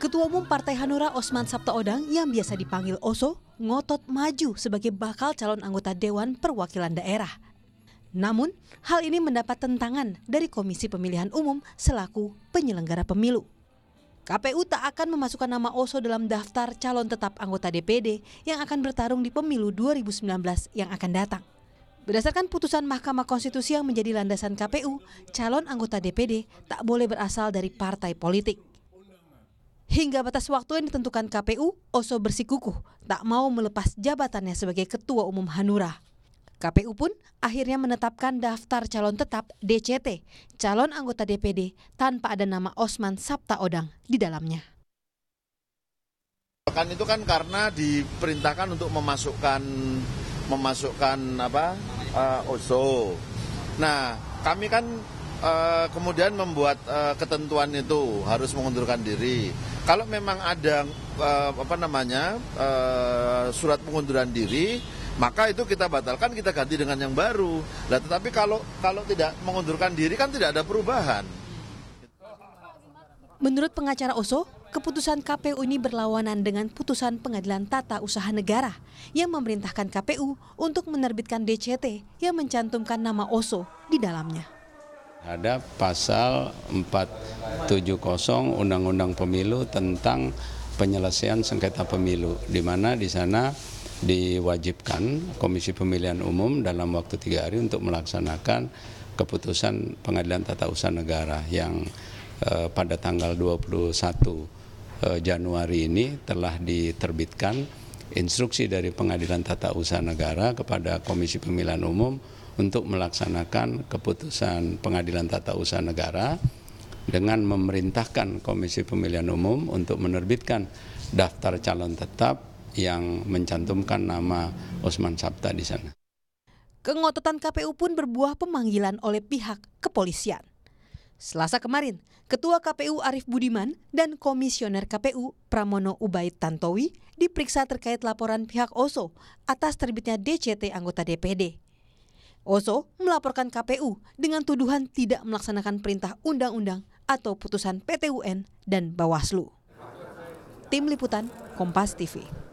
Ketua Umum Partai Hanura Osman Sabtaodang yang biasa dipanggil Oso ngotot maju sebagai bakal calon anggota Dewan Perwakilan Daerah. Namun, hal ini mendapat tentangan dari Komisi Pemilihan Umum selaku penyelenggara pemilu. KPU tak akan memasukkan nama Oso dalam daftar calon tetap anggota DPD yang akan bertarung di pemilu 2019 yang akan datang. Berdasarkan putusan Mahkamah Konstitusi yang menjadi landasan KPU, calon anggota DPD tak boleh berasal dari partai politik. Hingga batas waktu yang ditentukan KPU, Oso bersikukuh tak mau melepas jabatannya sebagai Ketua Umum Hanura. KPU pun akhirnya menetapkan daftar calon tetap DCT, calon anggota DPD, tanpa ada nama Osman Sabta Odang di dalamnya. Kan itu kan karena diperintahkan untuk memasukkan memasukkan apa uh, Oso. Nah, kami kan Eh, kemudian membuat eh, ketentuan itu harus mengundurkan diri. Kalau memang ada eh, apa namanya surat pengunduran diri, maka itu kita batalkan kita ganti dengan yang baru. Nah, tetapi kalau kalau tidak mengundurkan diri kan tidak ada perubahan. Menurut pengacara Oso, keputusan KPU ini berlawanan dengan putusan Pengadilan Tata Usaha Negara yang memerintahkan KPU untuk menerbitkan DCT yang mencantumkan nama Oso di dalamnya ada pasal empat undang undang pemilu tentang penyelesaian sengketa pemilu di mana di sana diwajibkan Komisi Pemilihan Umum dalam waktu tiga hari untuk melaksanakan keputusan Pengadilan Tata Usaha Negara yang eh, pada tanggal 21 eh, Januari ini telah diterbitkan instruksi dari Pengadilan Tata Usaha Negara kepada Komisi Pemilihan Umum untuk melaksanakan keputusan Pengadilan Tata Usaha Negara dengan memerintahkan Komisi Pemilihan Umum untuk menerbitkan daftar calon tetap yang mencantumkan nama Osman Sabta di sana. Kengototan KPU pun berbuah pemanggilan oleh pihak kepolisian. Selasa kemarin, Ketua KPU Arief Budiman dan Komisioner KPU Pramono Ubaid Tantowi diperiksa terkait laporan pihak Oso atas terbitnya DCT anggota DPD. Oso melaporkan KPU dengan tuduhan tidak melaksanakan perintah undang-undang atau putusan PTUN dan Bawaslu. Tim Liputan Kompas TV